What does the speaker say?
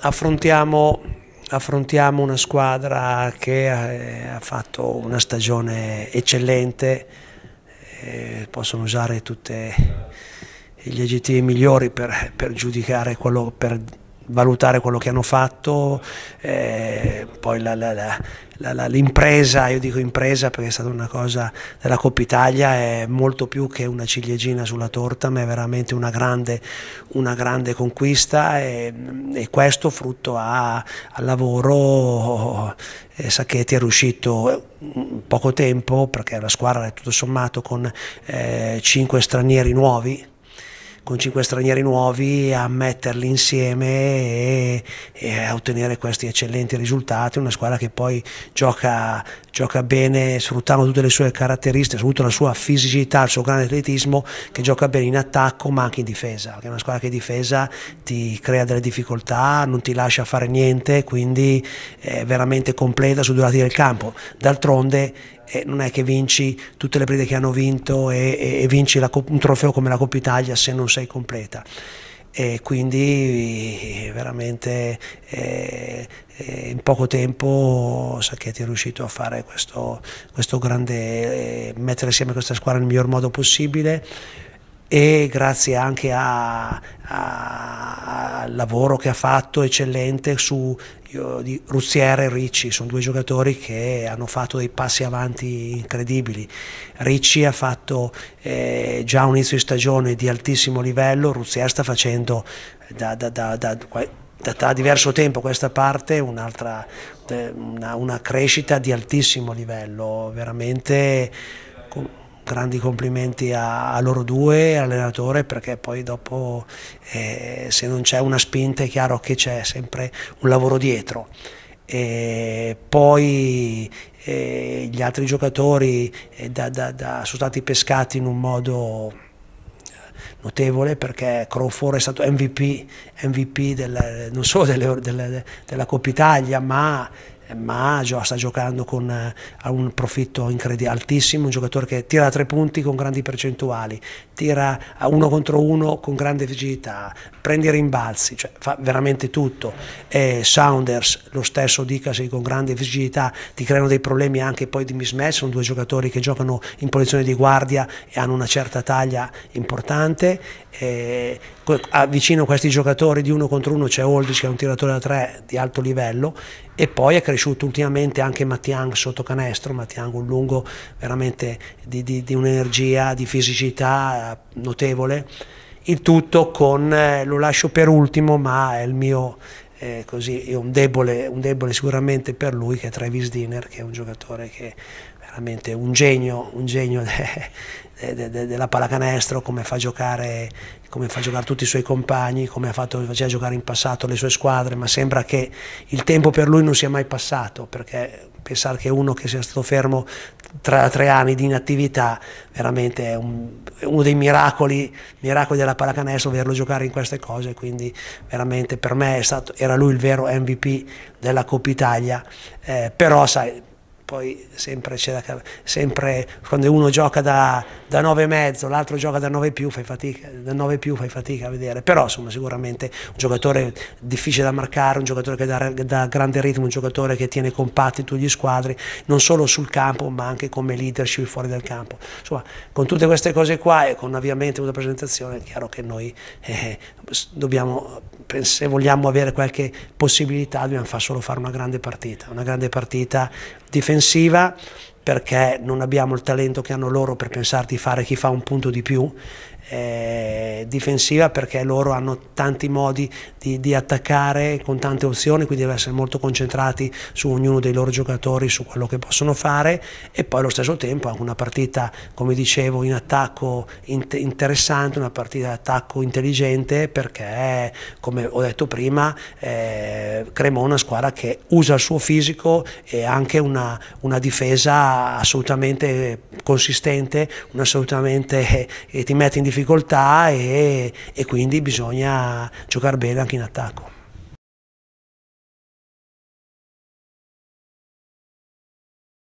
Affrontiamo, affrontiamo, una squadra che ha, fatto una stagione eccellente, eh, possono usare tutti gli aggettivi migliori per, per giudicare quello, per valutare quello che hanno fatto, eh, poi la, la, la l'impresa, io dico impresa perché è stata una cosa della Coppa Italia, è molto più che una ciliegina sulla torta, ma è veramente una grande, una grande conquista e, e, questo frutto a, al lavoro eh, Sacchetti è riuscito in mm, poco tempo, perché la squadra è tutto sommato con eh, 5 stranieri nuovi, con cinque stranieri nuovi a metterli insieme e, e, a ottenere questi eccellenti risultati. Una squadra che poi gioca, gioca bene, sfruttando tutte le sue caratteristiche, soprattutto la sua fisicità, il suo grande atletismo, che gioca bene in attacco ma anche in difesa. È una squadra che in difesa ti crea delle difficoltà, non ti lascia fare niente, quindi è veramente completa su due lati del campo. D'altronde eh, non è che vinci tutte le partite che hanno vinto e, e, e vinci la, un trofeo come la Coppa Italia se non sei completa. E quindi eh, veramente eh, eh, in poco tempo Sacchetti è riuscito a fare questo, questo grande, eh, mettere insieme questa squadra nel miglior modo possibile e grazie anche al lavoro che ha fatto eccellente su io, Ruzziere e Ricci, sono due giocatori che hanno fatto dei passi avanti incredibili. Ricci ha fatto eh, già un inizio di stagione di altissimo livello, Ruzziere sta facendo da, da, da, da da, diverso tempo questa parte un'altra, eh, una, una crescita di altissimo livello, veramente grandi complimenti a, a loro due, all'allenatore, perché poi dopo eh, se non c'è una spinta è chiaro che c'è sempre un lavoro dietro. E poi eh, gli altri giocatori eh, da, da, da, sono stati pescati in un modo notevole perché Crawford è stato MVP, MVP del, non solo delle, delle, della Coppa Italia ma ma gio- sta giocando con, eh, un profitto incredi- altissimo, un giocatore che tira a tre punti con grandi percentuali, tira a uno contro uno con grande vigilità, prende i rimbalzi, cioè fa veramente tutto. Eh, Sounders, lo stesso dicasi con grande vigilità, ti creano dei problemi anche poi di mismatch, sono due giocatori che giocano in posizione di guardia e hanno una certa taglia importante. Eh, vicino a questi giocatori di uno contro uno c'è Oldis che è un tiratore da tre di alto livello e poi è cresciuto cresciuto ultimamente anche Mattiang sotto canestro, Mattiang un lungo veramente di, di, di un'energia, di fisicità eh, notevole, il tutto con, eh, lo lascio per ultimo, ma è il mio, eh, così, è un debole, un debole sicuramente per lui che è Travis Diner, che è un giocatore che veramente un genio, un genio de, de, de, della pallacanestro, come fa a giocare come fa a giocare tutti i suoi compagni, come ha fatto faceva giocare in passato le sue squadre, ma sembra che il tempo per lui non sia mai passato, perché pensare che uno che sia stato fermo tra tre anni di inattività veramente è, un, è uno dei miracoli, miracoli, della pallacanestro vederlo giocare in queste cose, quindi veramente per me stato, era lui il vero MVP della Coppa Italia, eh, però sai poi sempre, sempre, quando uno gioca da, da 9 e mezzo, l'altro gioca da 9 più, fai fatica, da 9 più fai fatica a vedere, però insomma sicuramente un giocatore difficile da marcare, un giocatore che dà, dà grande ritmo, un giocatore che tiene compatti tutti gli squadri, non solo sul campo ma anche come leadership fuori dal campo. Insomma, con tutte queste cose qua e con avviamento una presentazione è chiaro che noi eh, dobbiamo, se vogliamo avere qualche possibilità dobbiamo far solo fare una grande partita, una grande partita difensiva perché non abbiamo il talento che hanno loro per pensare di fare chi fa un punto di più eh, difensiva perché loro hanno tanti modi di, di, attaccare con tante opzioni, quindi deve essere molto concentrati su ognuno dei loro giocatori, su quello che possono fare e poi allo stesso tempo anche una partita, come dicevo, in attacco in- interessante, una partita di attacco intelligente perché, come ho detto prima, eh, è una squadra che usa il suo fisico e anche una, una difesa assolutamente consistente, assolutamente che eh, ti mette in difficoltà difficoltà e, e quindi bisogna giocare bene anche in attacco.